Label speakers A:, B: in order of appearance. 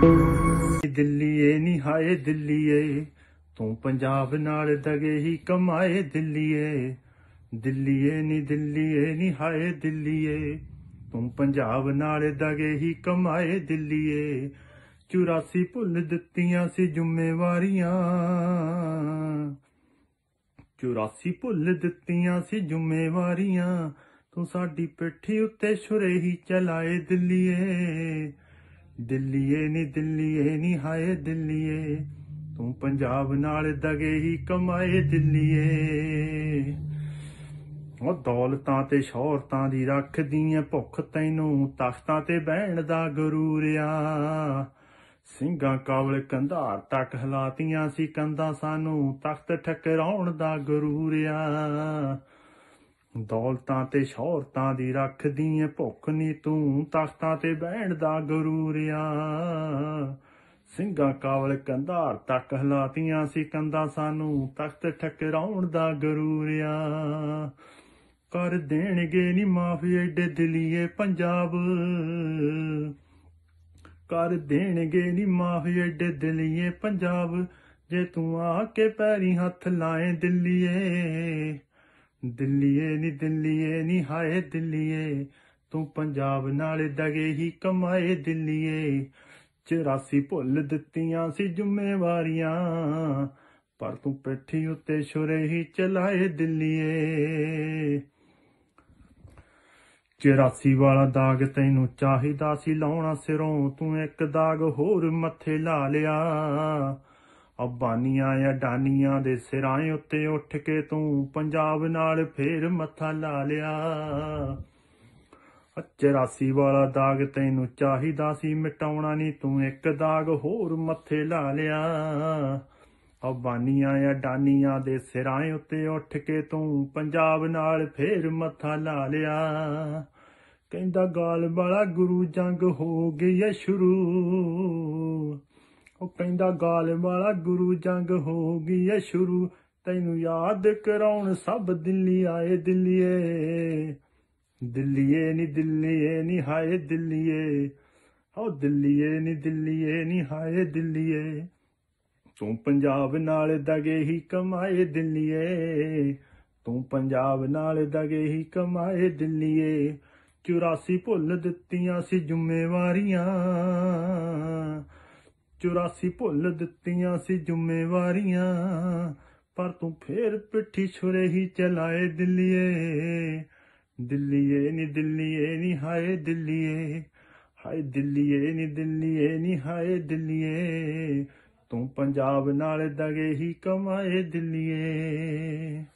A: ਦਿੱਲੀਏ ਨੀ ਹਾਏ ਦਿੱਲੀਏ ਤੂੰ ਪੰਜਾਬ ਨਾਲ ਦਗੇ ਹੀ ਕਮਾਏ ਦਿੱਲੀਏ ਦਿੱਲੀਏ ਨੀ ਦਿੱਲੀਏ ਨੀ ਹਾਏ ਦਿੱਲੀਏ ਤੂੰ ਪੰਜਾਬ ਨਾਲ ਦਗੇ ਹੀ ਕਮਾਏ ਦਿੱਲੀਏ 84 ਭੁੱਲ ਦਿੱਤੀਆਂ ਸੀ ਜ਼ਿੰਮੇਵਾਰੀਆਂ 84 ਭੁੱਲ ਦਿੱਤੀਆਂ ਸੀ ਜ਼ਿੰਮੇਵਾਰੀਆਂ ਤੂੰ ਸਾਡੀ ਪਿੱਠੀ ਉੱਤੇ ਛੁਰੇ ਹੀ ਚਲਾਏ ਦਿੱਲੀਏ ਦਿੱਲੀਏ ਨੀ ਦਿੱਲੀਏ ਨੀ ਹਾਏ ਦਿੱਲੀਏ ਤੂੰ ਪੰਜਾਬ ਨਾਲ ਦਗੇ ਹੀ ਕਮਾਏ ਦਿੱਲੀਏ ਉਹ ਦੌਲਤਾਂ ਤੇ ਸ਼ੌਹਰਤਾਂ ਦੀ ਰੱਖਦੀ ਐ ਭੁੱਖ ਤੈਨੂੰ ਤਖਤਾਂ ਤੇ ਬਹਿਣ ਦਾ ਗਰੂਰਿਆ ਸਿੰਘਾਂ ਕਾਵਲ ਕੰਧਾਰ ਤੱਕ ਹਲਾਤੀਆਂ ਸੀ ਕੰਧਾਂ ਸਾਨੂੰ ਤਖਤ ਠਕਰਾਉਣ ਦਾ ਗਰੂਰਿਆ ਦੌਲਤਾਂ ਤੇ ਸ਼ੌਹਰਤਾਂ ਦੀ ਰੱਖਦੀ ਐ ਭੁੱਖ ਨਹੀਂ ਤੂੰ ਤਖਤਾਂ ਤੇ ਬਹਿਣ ਦਾ ਗਰੂਰਿਆ ਸਿੰਘਾਂ ਕਾਵਲ ਕੰਧਾਰ ਤੱਕ ਹਲਾਤੀਆਂ ਸੀ ਕੰਦਾ ਸਾਨੂੰ ਤਖਤ ਠਕਰਾਉਣ ਦਾ ਗਰੂਰਿਆ ਕਰ ਦੇਣਗੇ ਨਹੀਂ ਮਾਫੀ ਐਡੇ ਦਿਲੀਏ ਪੰਜਾਬ ਕਰ ਦੇਣਗੇ ਨਹੀਂ ਮਾਫੀ ਐਡੇ ਦਿਲੀਏ ਪੰਜਾਬ ਜੇ ਤੂੰ ਆ ਕੇ ਪੈਰੀ ਹੱਥ ਲਾਏ ਦਿੱਲੀਏ ਦਿੱਲੀਏ ਨੀ ਦਿੱਲੀਏ ਨੀ ਹਾਏ ਦਿੱਲੀਏ ਤੂੰ ਪੰਜਾਬ ਨਾਲ ਦਗੇ ਹੀ ਕਮਾਏ ਦਿੱਲੀਏ 84 ਭੁੱਲ ਦਿੱਤੀਆਂ ਸੀ ਜ਼ਿੰਮੇਵਾਰੀਆਂ ਪਰ ਤੂੰ ਪਿੱਠੀ ਉੱਤੇ ਛੁਰੇ ਹੀ ਚਲਾਏ ਦਿੱਲੀਏ 84 ਵਾਲਾ ਦਾਗ ਤੈਨੂੰ ਚਾਹੀਦਾ ਸੀ ਲਾਉਣਾ ਸਿਰੋਂ ਤੂੰ ਇੱਕ ਦਾਗ ਹੋਰ ਮੱਥੇ ਲਾ ਲਿਆ ਅਬਾਨੀਆਂ ਡਾਨੀਆਂ ਦੇ ਸਿਰਾਂ ਉੱਤੇ ਉੱਠ ਕੇ ਤੂੰ ਪੰਜਾਬ ਨਾਲ ਫੇਰ ਮੱਥਾ ਲਾ ਲਿਆ 84 ਵਾਲਾ ਦਾਗ ਤੈਨੂੰ ਚਾਹੀਦਾ ਸੀ ਮਿਟਾਉਣਾ ਨਹੀਂ ਤੂੰ ਇੱਕ ਦਾਗ ਹੋਰ ਮੱਥੇ ਲਾ ਲਿਆ ਅਬਾਨੀਆਂ ਡਾਨੀਆਂ ਦੇ ਸਿਰਾਂ ਉੱਤੇ ਉੱਠ ਕੇ ਤੂੰ ਪੰਜਾਬ ਨਾਲ ਫੇਰ ਮੱਥਾ ਲਾ ਲਿਆ ਕਹਿੰਦਾ ਗਾਲ ਵਾਲਾ ਗੁਰੂ ਜੰਗ ਹੋ ਗਈ ਸ਼ੁਰੂ ਉਹ ਕਹਿੰਦਾ ਗਾਲ ਵਾਲਾ ਗੁਰੂ ਜੰਗ ਹੋ ਗਈ ਏ ਸ਼ੁਰੂ ਤੈਨੂੰ ਯਾਦ ਕਰਾਉਣ ਸਭ ਦਿੱਲੀ ਆਏ ਦਿੱਲੀਏ ਦਿੱਲੀਏ ਨੀ ਦਿੱਲੀਏ ਨੀ ਹਾਏ ਦਿੱਲੀਏ ਹੋ ਦਿੱਲੀਏ ਨੀ ਦਿੱਲੀਏ ਨੀ ਹਾਏ ਦਿੱਲੀਏ ਤੂੰ ਪੰਜਾਬ ਨਾਲ ਦਗੇ ਹੀ ਕਮਾਏ ਦਿੱਲੀਏ ਤੂੰ ਪੰਜਾਬ ਨਾਲ ਦਗੇ ਹੀ ਕਮਾਏ ਦਿੱਲੀਏ 84 ਭੁੱਲ ਦਿੱਤੀਆਂ ਸੀ ਜ਼ਿੰਮੇਵਾਰੀਆਂ 84 ਭੁੱਲ ਦਿੱਤੀਆਂ ਸੀ ਜ਼ਿੰਮੇਵਾਰੀਆਂ ਪਰ ਤੂੰ ਫੇਰ ਪਿੱਠੀ ਛੁਰੇ ਹੀ ਚਲਾਏ ਦਿੱਲੀਏ ਦਿੱਲੀਏ ਨੀ ਦਿੱਲੀਏ ਨੀ ਹਾਏ ਦਿੱਲੀਏ ਹਾਏ ਦਿੱਲੀਏ ਨੀ ਦਿੱਲੀਏ ਨੀ ਹਾਏ ਦਿੱਲੀਏ ਤੂੰ ਪੰਜਾਬ ਨਾਲ ਦਗੇ ਹੀ ਕਮਾਏ ਦਿੱਲੀਏ